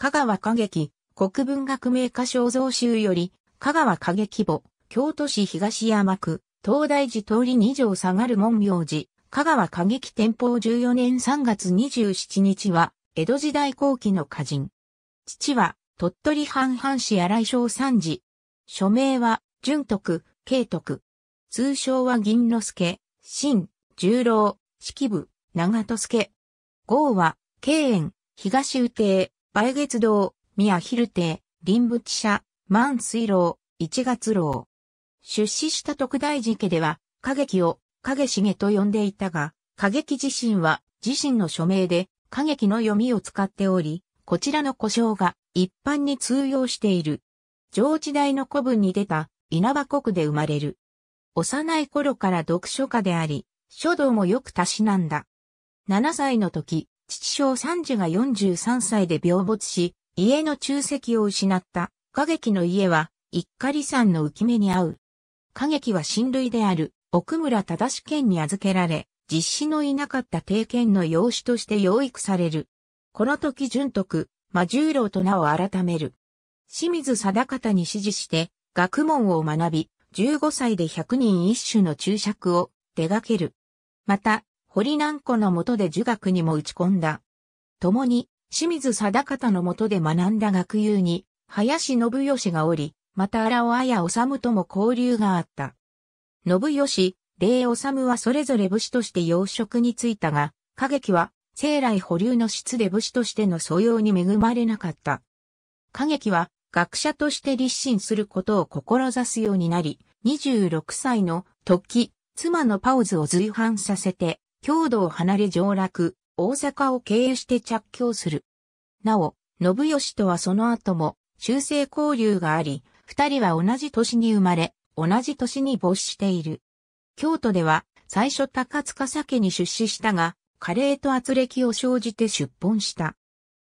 香川歌劇、国文学名家肖像集より、香川歌劇簿、京都市東山区、東大寺通り2条下がる門明寺、香川歌劇天保14年3月27日は、江戸時代後期の歌人。父は、鳥取藩藩士荒井正三寺。署名は、純徳、慶徳。通称は銀之助、新、十郎、式部、長戸助。号は、慶園、東宇帝、梅月堂、宮昼亭、林仏社、万水楼、一月楼。出資した徳大寺家では、影木を影重と呼んでいたが、影木自身は自身の署名で影木の読みを使っており、こちらの故障が一般に通用している。上智大の古文に出た稲葉国で生まれる。幼い頃から読書家であり、書道もよくたしなんだ。7歳の時、父小三次が43歳で病没し、家の中席を失った、過劇の家は、一家離散の浮き目に遭う。過劇は親類である、奥村忠賢に預けられ、実子のいなかった定権の養子として養育される。この時純徳、魔十郎と名を改める。清水定方に指示して、学問を学び、15歳で百人一種の注釈を手掛ける。また、堀南湖の下で儒学にも打ち込んだ。共に、清水貞方の下で学んだ学友に、林信義がおり、また荒尾綾治とも交流があった。信義、礼治はそれぞれ武士として養殖に就いたが、過激は、生来保留の質で武士としての素養に恵まれなかった。過激は、学者として立身することを志すようになり、26歳の時、妻のパオズを随伴させて、郷土を離れ上洛、大阪を経由して着京する。なお、信義とはその後も、修正交流があり、二人は同じ年に生まれ、同じ年に没している。京都では、最初高塚酒に出資したが、加齢と圧力を生じて出奔した。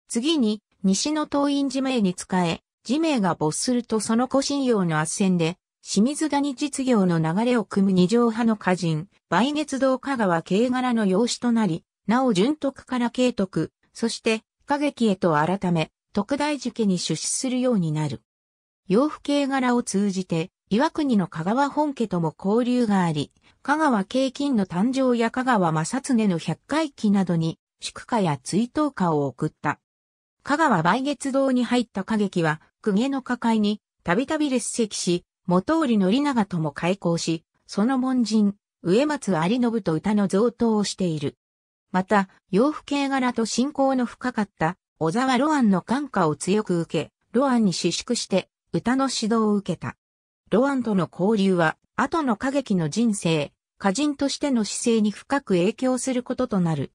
次に、西の東院寺名に仕え、寺名が没するとその古信用の圧戦で、清水谷実業の流れを組む二条派の歌人、梅月堂香川慶柄の養子となり、なお純徳から慶徳、そして歌劇へと改め、特大寺家に出資するようになる。洋服慶柄を通じて、岩国の香川本家とも交流があり、香川慶金の誕生や香川正常の百回忌などに、祝歌や追悼歌を送った。香川梅月堂に入った歌劇は、公家の抱えに、たびたび列席し、元織宣長とも開校し、その門人、植松有信と歌の贈答をしている。また、洋服系柄と信仰の深かった小沢露安の感化を強く受け、露安に私縮して歌の指導を受けた。露安との交流は、後の歌劇の人生、歌人としての姿勢に深く影響することとなる。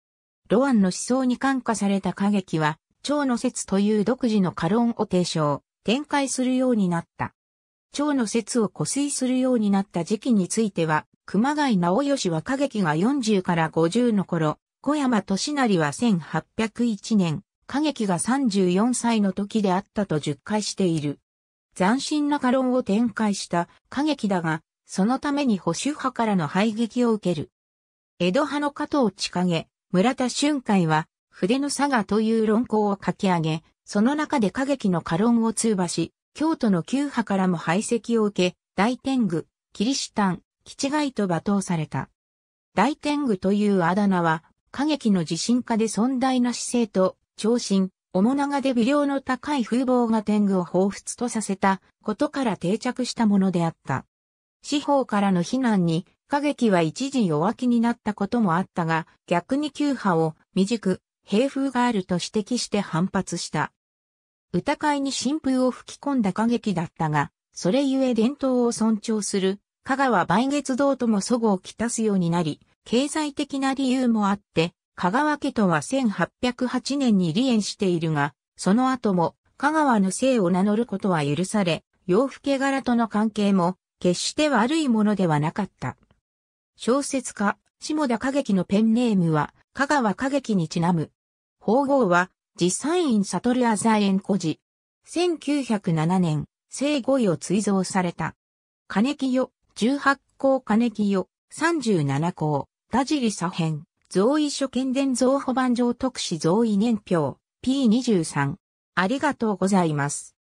露安の思想に感化された歌劇は、蝶の説という独自の過論を提唱、展開するようになった。蝶の説を湖水するようになった時期については、熊谷直義は歌劇が40から50の頃、小山俊成は1801年、歌劇が34歳の時であったと述回している。斬新な歌論を展開した歌劇だが、そのために保守派からの排撃を受ける。江戸派の加藤千景、村田俊海は、筆の佐賀という論考を書き上げ、その中で歌劇の歌論を通話し、京都の旧派からも排斥を受け、大天狗、キリシタン、キチガイと罵倒された。大天狗というあだ名は、過激の自信家で尊大な姿勢と、長身、面長で微量の高い風貌が天狗を彷彿とさせたことから定着したものであった。司法からの非難に、過激は一時弱気になったこともあったが、逆に旧派を未熟、兵風があると指摘して反発した。歌会に新風を吹き込んだ歌劇だったが、それゆえ伝統を尊重する、香川梅月堂とも祖語をきたすようになり、経済的な理由もあって、香川家とは1808年に離縁しているが、その後も香川の姓を名乗ることは許され、洋服家柄との関係も決して悪いものではなかった。小説家、下田歌劇のペンネームは香川歌劇にちなむ。法号は実際院悟りあざえんこじ。1907年、生後位を追贈された。金木よ、18校金木よ、37校、田尻左編、増位書見伝造、保番上特使増位年表、P23。ありがとうございます。